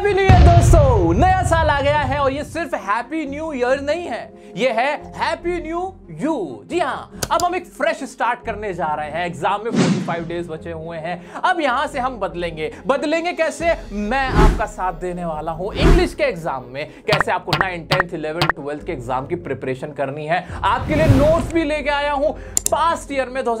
happy new year दोस्तों नया साल आ गया है और ये सिर्फ हैप्पी न्यू ईयर नहीं है ये है हैप्पी न्यू यू जी हाँ अब हम एक फ्रेश स्टार्ट करने जा रहे हैं एग्जाम में 45 डेज बचे हुए हैं अब यहां से हम बदलेंगे बदलेंगे कैसे मैं आपका साथ देने वाला हूं इंग्लिश के एग्जाम में कैसे आपको नाइन टेंथ इलेवन ट्वेल्थ के एग्जाम की प्रिपरेशन करनी है आपके लिए नोट्स भी लेके आया हूं पास्ट ईयर में दो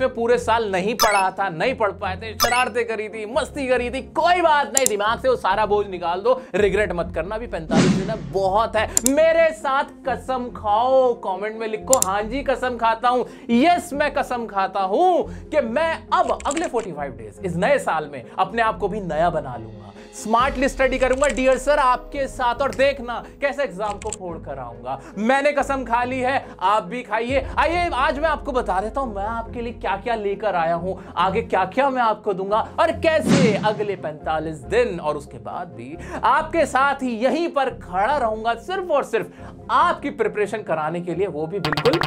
में पूरे साल नहीं पढ़ा था नहीं पढ़ पाए थे शरारते करी थी मस्ती करी थी कोई बात नहीं दिमाग से वो सारा बोझ रोज निकाल दो रिग्रेट मत करना अभी पैंतालीस दिन है बहुत है मेरे साथ कसम खाओ कमेंट में लिखो हाँ जी कसम खाता हूं यस मैं कसम खाता हूं कि मैं अब अगले 45 डेज इस नए साल में अपने आप को भी नया बना लूंगा स्मार्टली स्टडी करूंगा डियर सर आपके साथ और देखना कैसे एग्जाम को फोड़ कर आऊंगा मैंने कसम खा ली है आप भी खाइए आइए आज मैं आपको बता देता हूं मैं आपके लिए क्या क्या लेकर आया हूं आगे क्या क्या मैं आपको दूंगा और कैसे अगले 45 दिन और उसके बाद भी आपके साथ ही यहीं पर खड़ा रहूंगा सिर्फ और सिर्फ आपकी प्रिपरेशन कराने के लिए वो भी बिल्कुल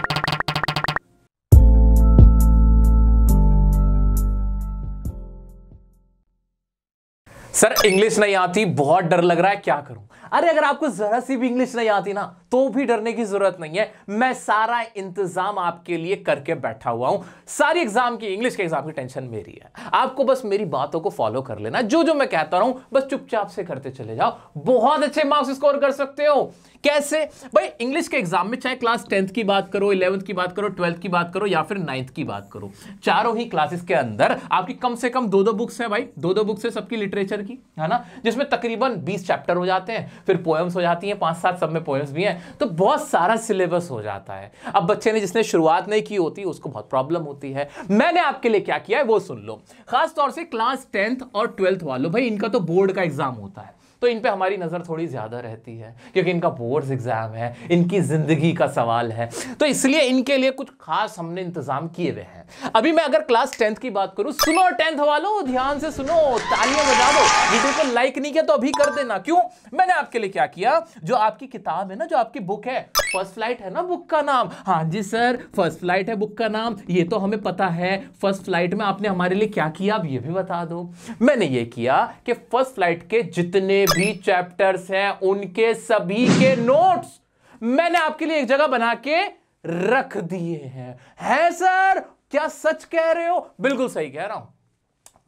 सर इंग्लिश नहीं आती बहुत डर लग रहा है क्या करूं अरे अगर आपको जरा सी भी इंग्लिश नहीं आती ना तो भी डरने की जरूरत नहीं है मैं सारा इंतजाम आपके लिए करके बैठा हुआ हूं सारी एग्जाम की इंग्लिश के एग्जाम की टेंशन मेरी है आपको बस मेरी बातों को फॉलो कर लेना जो जो मैं कहता हूं बस चुपचाप से करते चले जाओ बहुत अच्छे मार्क्स स्कोर कर सकते हो कैसे भाई इंग्लिश के एग्जाम में चाहे क्लास टेंथ की बात करो इलेवंथ की बात करो ट्वेल्थ की बात करो या फिर नाइन्थ की बात करो चारों ही क्लासेस के अंदर आपकी कम से कम दो दो बुक्स है भाई दो दो बुक्स है सबकी लिटरेचर की है ना जिसमें तकरीबन बीस चैप्टर हो जाते हैं फिर पोएम्स हो जाती हैं पाँच सात सब में पोएम्स भी हैं तो बहुत सारा सिलेबस हो जाता है अब बच्चे ने जिसने शुरुआत नहीं की होती उसको बहुत प्रॉब्लम होती है मैंने आपके लिए क्या किया है वो सुन लो खासतौर से क्लास टेंथ और ट्वेल्थ वालों भाई इनका तो बोर्ड का एग्जाम होता है तो इन पे हमारी नज़र थोड़ी ज़्यादा रहती है क्योंकि इनका बोर्ड्स एग्ज़ाम है इनकी ज़िंदगी का सवाल है तो इसलिए इनके लिए कुछ खास हमने इंतज़ाम किए हुए हैं अभी मैं अगर क्लास टेंथ की बात करूँ सुनो टेंथ वालों ध्यान से सुनो तालियां बजा दो वीडियो को लाइक नहीं किया तो अभी कर देना क्यों मैंने आपके लिए क्या किया जो आपकी किताब है ना जो आपकी बुक है फर्स्ट फ्लाइट है ना बुक का नाम हाँ जी सर फर्स्ट फ्लाइट है बुक का नाम ये तो हमें पता है फर्स्ट फ्लाइट में आपने हमारे लिए क्या किया आप ये भी बता दो मैंने ये किया कि फर्स्ट फ्लाइट के जितने भी चैप्टर्स हैं उनके सभी के नोट्स मैंने आपके लिए एक जगह बना के रख दिए हैं है सर क्या सच कह रहे हो बिल्कुल सही कह रहा हूं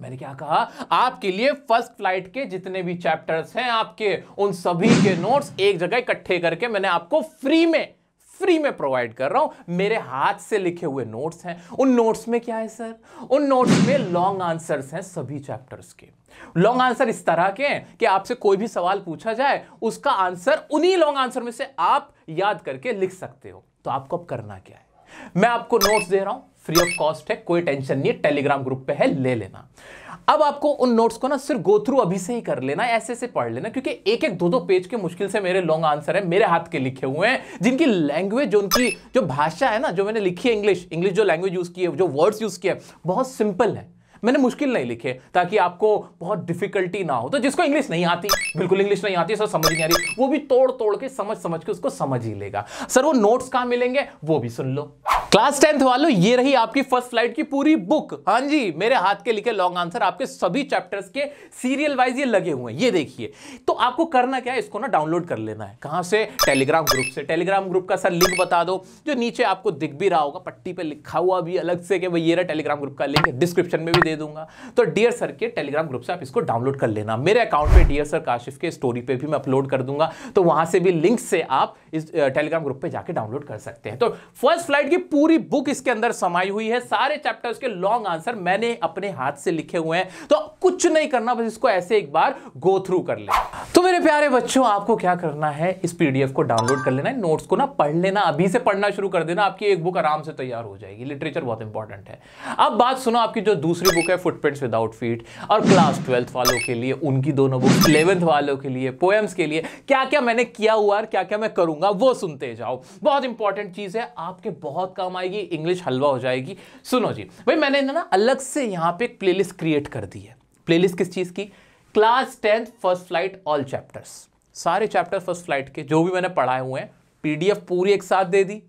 मैंने क्या कहा आपके लिए फर्स्ट फ्लाइट के जितने भी चैप्टर्स हैं आपके उन सभी के नोट्स एक जगह इकट्ठे करके मैंने आपको फ्री में फ्री में प्रोवाइड कर रहा हूं मेरे हाथ से लिखे हुए नोट्स हैं उन नोट्स में क्या है सर उन नोट्स में लॉन्ग आंसर्स हैं सभी चैप्टर्स के लॉन्ग आंसर इस तरह के हैं कि आपसे कोई भी सवाल पूछा जाए उसका आंसर उन्हीं लॉन्ग आंसर में से आप याद करके लिख सकते हो तो आपको अब करना क्या है मैं आपको नोट्स दे रहा हूं फ्री ऑफ कॉस्ट है कोई टेंशन नहीं है टेलीग्राम ग्रुप पे है ले लेना अब आपको उन नोट्स को ना सिर्फ गो थ्रू अभी से ही कर लेना ऐसे से पढ़ लेना क्योंकि एक एक दो दो पेज के मुश्किल से मेरे लॉन्ग आंसर है मेरे हाथ के लिखे हुए हैं जिनकी लैंग्वेज जो उनकी जो भाषा है ना जो मैंने लिखी है इंग्लिश इंग्लिश जो लैंग्वेज यूज की है जो वर्ड्स यूज किए बहुत सिंपल है मैंने मुश्किल नहीं लिखे ताकि आपको बहुत डिफिकल्टी ना हो तो जिसको इंग्लिश नहीं आती बिल्कुल इंग्लिश नहीं आती सर समझ नहीं आ रही वो भी तोड़ तोड़ के समझ समझ के उसको समझ ही लेगा सर वो नोट्स कहाँ मिलेंगे वो भी सुन लो क्लास टेंथ वालों ये रही आपकी फर्स्ट फ्लाइट की पूरी बुक हाँ जी मेरे हाथ के लिखे लॉन्ग आंसर आपके सभी चैप्टर्स के सीरियल वाइज ये लगे हुए हैं ये देखिए तो आपको करना क्या है इसको ना डाउनलोड कर लेना है कहाँ से टेलीग्राम ग्रुप से टेलीग्राम ग्रुप का सर लिंक बता दो जो नीचे आपको दिख भी रहा होगा पट्टी पर लिखा हुआ भी अलग से कि भाई ये रहा टेलीग्राम ग्रुप का लिंक डिस्क्रिप्शन में भी दे दूंगा तो डियर सर के टेलीग्राम ग्रुप से आप इसको डाउनलोड कर लेना मेरे अकाउंट पे डियर सर काशिफ के स्टोरी पे भी मैं अपलोड कर दूंगा तो वहां से भी लिंक से आप इस टेलीग्राम ग्रुप पे जाके डाउनलोड कर सकते हैं तो फर्स्ट फ्लाइट की पूरी बुक इसके अंदर समाई हुई है सारे चैप्टर्स के लॉन्ग आंसर मैंने अपने हाथ से लिखे हुए हैं तो कुछ नहीं करना बस इसको ऐसे एक बार गो थ्रू कर ले तो मेरे प्यारे बच्चों आपको क्या करना है इस पीडीएफ को डाउनलोड कर लेना है नोट्स को ना पढ़ लेना अभी से पढ़ना शुरू कर देना आपकी एक बुक आराम से तैयार हो जाएगी लिटरेचर बहुत इंपॉर्टेंट है अब बात सुनो आपकी जो दूसरी बुक है फुटप्रिंट्स विदाउट फीट और क्लास ट्वेल्थ वालों के लिए उनकी दोनों बुक इलेवेंथ वालों के लिए पोएम्स के लिए क्या क्या मैंने किया हुआ और क्या क्या मैं करूंगा वो सुनते जाओ बहुत इंपॉर्टेंट चीज़ है आपके बहुत काम आएगी इंग्लिश हलवा हो जाएगी सुनो जी भाई मैंने ना अलग से यहाँ पे एक प्ले क्रिएट कर दी है प्ले किस चीज़ की class tenth first flight all chapters सारे चैप्टर फर्स्ट फ्लाइट के जो भी मैंने पढ़ाए हुए हैं पीडीएफ पूरी एक साथ दे दी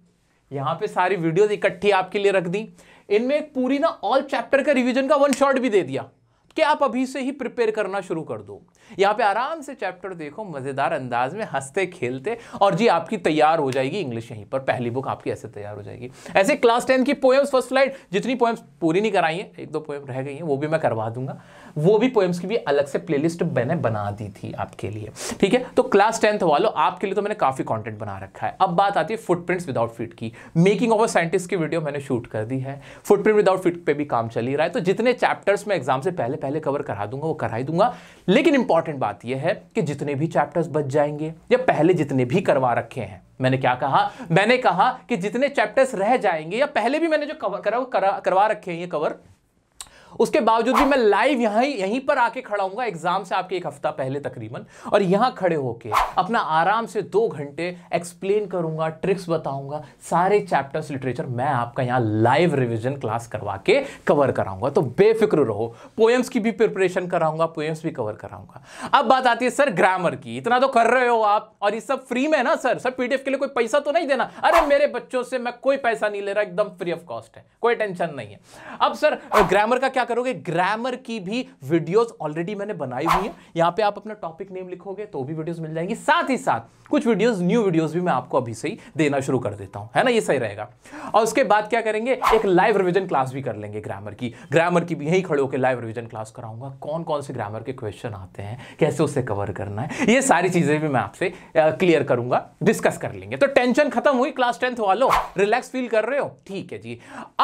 यहाँ पे सारी वीडियोस इकट्ठी आपके लिए रख दी इनमें एक पूरी ना ऑल चैप्टर का रिवीजन का वन शॉट भी दे दिया कि आप अभी से ही प्रिपेयर करना शुरू कर दो यहां पे आराम से चैप्टर देखो मज़ेदार अंदाज में हंसते खेलते और जी आपकी तैयार हो जाएगी इंग्लिश यहीं पर पहली बुक आपकी ऐसे तैयार हो जाएगी ऐसे क्लास टेन की पोएम्स फर्स्ट फ्लाइट जितनी पोएम्स पूरी नहीं कराई है एक दो पोएम रह गई हैं वो भी मैं करवा दूंगा वो भी पोएम्स की भी अलग से प्लेलिस्ट मैंने बना दी थी आपके लिए ठीक है तो क्लास टेंथ वालों आपके लिए तो मैंने काफ़ी कंटेंट बना रखा है अब बात आती है फुटप्रिंट्स विदाउट फिट की मेकिंग ऑफ अ साइंटिस्ट की वीडियो मैंने शूट कर दी है फुटप्रिंट विदाउट फिट पर भी काम चल ही रहा है तो जितने चैप्टर्स मैं एग्जाम से पहले पहले कवर करा दूंगा वो करा ही दूंगा लेकिन इंपॉर्टेंट बात यह है कि जितने भी चैप्टर्स बच जाएंगे या पहले जितने भी करवा रखे हैं मैंने क्या कहा मैंने कहा कि जितने चैप्टर्स रह जाएंगे या पहले भी मैंने जो कवर करा करा करवा रखे हैं ये कवर उसके बावजूद भी मैं लाइव यहाँ यहीं पर आके खड़ा हूँ एग्जाम से आपके एक हफ्ता पहले तकरीबन और यहाँ खड़े होके अपना आराम से दो घंटे एक्सप्लेन करूंगा ट्रिक्स बताऊंगा सारे चैप्टर्स लिटरेचर मैं आपका यहाँ लाइव रिविजन क्लास करवा के कवर कराऊंगा तो बेफिक्र रहो पोएम्स की भी प्रिपरेशन कराऊंगा पोएम्स भी कवर कराऊंगा अब बात आती है सर ग्रामर की इतना तो कर रहे हो आप और ये सब फ्री में है ना सर सर पीडीएफ के लिए कोई पैसा तो नहीं देना अरे मेरे बच्चों से मैं कोई पैसा नहीं ले रहा एकदम फ्री ऑफ कॉस्ट है कोई टेंशन नहीं है अब सर ग्रामर का क्या करोगे ग्रामर की भी वीडियोस ऑलरेडी मैंने बनाई हुई है यहाँ पे आप अपना टॉपिक नेम लिखोगे तो भी वीडियोस मिल जाएंगी साथ ही साथ कुछ वीडियोस न्यू वीडियोस भी मैं आपको अभी से ही देना शुरू कर देता हूँ है ना ये सही रहेगा और उसके बाद क्या करेंगे एक लाइव रिविजन क्लास भी कर लेंगे ग्रामर की ग्रामर की भी यहीं खड़े होकर लाइव रिविजन क्लास कराऊंगा कौन कौन से ग्रामर के क्वेश्चन आते हैं कैसे उसे कवर करना है ये सारी चीज़ें भी मैं आपसे क्लियर करूंगा डिस्कस कर लेंगे तो टेंशन खत्म हुई क्लास टेंथ वालों रिलैक्स फील कर रहे हो ठीक है जी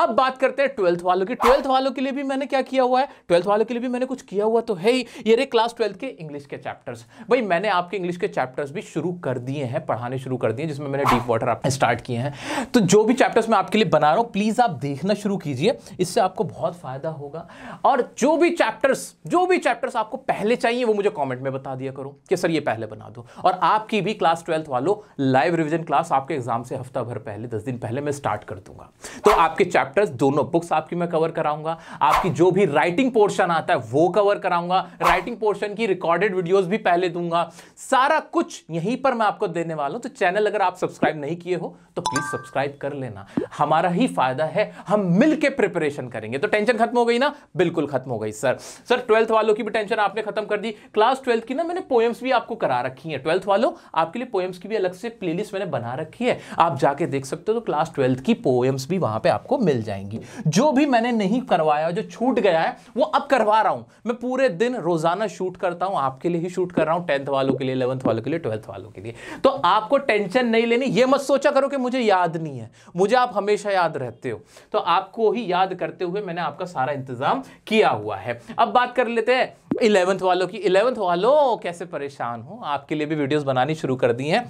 अब बात करते हैं ट्वेल्थ वालों की ट्वेल्थ वालों के लिए भी मैंने मैंने क्या किया हुआ है ट्वेल्थ वालों के लिए भी मैंने कुछ किया हुआ तो है ही ये रे क्लास ट्वेल्थ के इंग्लिश के चैप्टर्स भाई मैंने आपके इंग्लिश के चैप्टर्स भी शुरू कर दिए हैं पढ़ाने शुरू कर दिए जिसमें मैंने डीप वाटर आपने स्टार्ट किए हैं तो जो भी चैप्टर्स मैं आपके लिए बना रहा हूँ प्लीज़ आप देखना शुरू कीजिए इससे आपको बहुत फ़ायदा होगा और जो भी चैप्टर्स जो भी चैप्टर्स आपको पहले चाहिए वो मुझे कॉमेंट में बता दिया करो कि सर ये पहले बना दो और आपकी भी क्लास ट्वेल्थ वालों लाइव रिविजन क्लास आपके एग्जाम से हफ्ता भर पहले दस दिन पहले मैं स्टार्ट कर दूंगा तो आपके चैप्टर्स दोनों बुक्स आपकी मैं कवर कराऊंगा आपकी जो भी राइटिंग पोर्शन आता है वो कवर कराऊंगा राइटिंग पोर्शन की रिकॉर्डेड वीडियोस भी पहले दूंगा सारा कुछ यहीं पर मैं आपको देने वाला हूं तो चैनल अगर आप सब्सक्राइब नहीं किए हो तो प्लीज सब्सक्राइब कर लेना हमारा ही फायदा है हम मिलकर प्रिपरेशन करेंगे तो टेंशन खत्म हो गई ना बिल्कुल खत्म हो गई सर सर ट्वेल्थ वालों की भी टेंशन आपने खत्म कर दी क्लास ट्वेल्थ की ना मैंने पोएम्स भी आपको करा रखी है ट्वेल्थ वालों आपके लिए पोएम्स की भी अलग से प्ले मैंने बना रखी है आप जाके देख सकते हो तो क्लास ट्वेल्थ की पोएम्स भी वहां पर आपको मिल जाएंगी जो भी मैंने नहीं करवाया जो छूट गया है वो अब करवा रहा हूं मैं पूरे दिन रोजाना शूट करता हूं आपके लिए ही शूट कर रहा हूं टेंथ वालों के लिए इलेवंथ वालों के लिए ट्वेल्थ वालों के लिए तो आपको टेंशन नहीं लेनी ये मत सोचा करो कि मुझे याद नहीं है मुझे आप हमेशा याद रहते हो तो आपको ही याद करते हुए मैंने आपका सारा इंतजाम किया हुआ है अब बात कर लेते हैं इलेवंथ वालों की इलेवंथ वालों कैसे परेशान हो आपके लिए भी वीडियोस बनानी शुरू कर दी हैं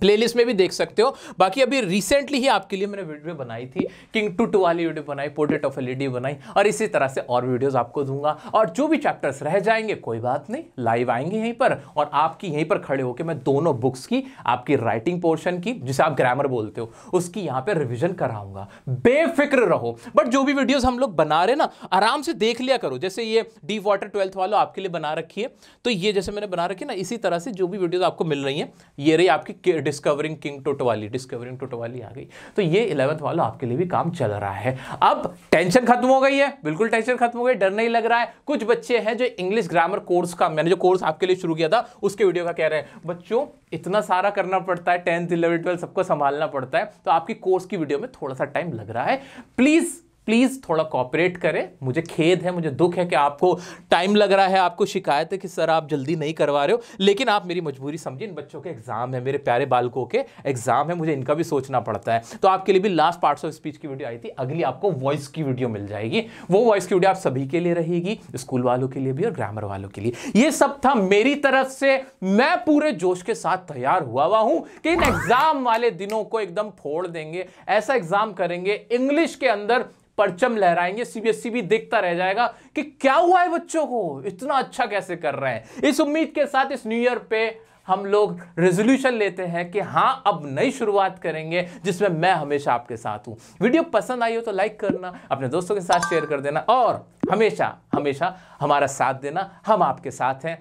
प्लेलिस्ट में भी देख सकते हो बाकी अभी रिसेंटली ही आपके लिए मैंने वीडियो बनाई थी किंग टू टू वाली वीडियो बनाई पोर्ट्रेट ऑफ एलईडी बनाई और इसी तरह से और वीडियोस आपको दूंगा और जो भी चैप्टर्स रह जाएंगे कोई बात नहीं लाइव आएंगे यहीं पर और आपकी यहीं पर खड़े होकर मैं दोनों बुक्स की आपकी राइटिंग पोर्शन की जिसे आप ग्रामर बोलते हो उसकी यहाँ पर रिविजन कराऊंगा बेफिक्र रहो बट जो भी वीडियोज हम लोग बना रहे ना आराम से देख लिया करो जैसे ये डी वाटर ट्वेल्थ वालों आपके लिए बना रखी है तो ये जैसे मैंने बना रखी है ना इसी तरह से जो भी वीडियोज आपको मिल रही है ये रही आपकी डिस्कवरिंग किंग टोटवाली डिस्कवरिंग टोटवाली आ गई तो ये इलेवंथ वालों आपके लिए भी काम चल रहा है अब टेंशन खत्म हो गई है बिल्कुल टेंशन खत्म हो गई डर नहीं लग रहा है कुछ बच्चे हैं जो इंग्लिश ग्रामर कोर्स का मैंने जो कोर्स आपके लिए शुरू किया था उसके वीडियो का कह रहे हैं बच्चों इतना सारा करना पड़ता है टेंथ इलेवन ट्वेल्थ सबको संभालना पड़ता है तो आपकी कोर्स की वीडियो में थोड़ा सा टाइम लग रहा है प्लीज़ प्लीज़ थोड़ा कॉपरेट करें मुझे खेद है मुझे दुख है कि आपको टाइम लग रहा है आपको शिकायत है कि सर आप जल्दी नहीं करवा रहे हो लेकिन आप मेरी मजबूरी समझिए इन बच्चों के एग्ज़ाम है मेरे प्यारे बालकों के एग्ज़ाम है मुझे इनका भी सोचना पड़ता है तो आपके लिए भी लास्ट पार्ट्स ऑफ स्पीच की वीडियो आई थी अगली आपको वॉइस की वीडियो मिल जाएगी वो वॉइस की वीडियो आप सभी के लिए रहेगी स्कूल वालों के लिए भी और ग्रामर वालों के लिए ये सब था मेरी तरफ से मैं पूरे जोश के साथ तैयार हुआ हुआ हूं कि इन एग्जाम वाले दिनों को एकदम फोड़ देंगे ऐसा एग्जाम करेंगे इंग्लिश के अंदर परचम लहराएंगे सीबीएसई e भी देखता रह जाएगा कि क्या हुआ है बच्चों को इतना अच्छा कैसे कर रहे हैं इस उम्मीद के साथ इस न्यू ईयर पे हम लोग रेजोल्यूशन लेते हैं कि हाँ अब नई शुरुआत करेंगे जिसमें मैं हमेशा आपके साथ हूँ वीडियो पसंद आई हो तो लाइक करना अपने दोस्तों के साथ शेयर कर देना और हमेशा हमेशा हमारा साथ देना हम आपके साथ हैं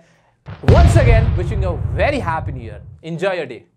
once again wishing a very happy new year enjoy a day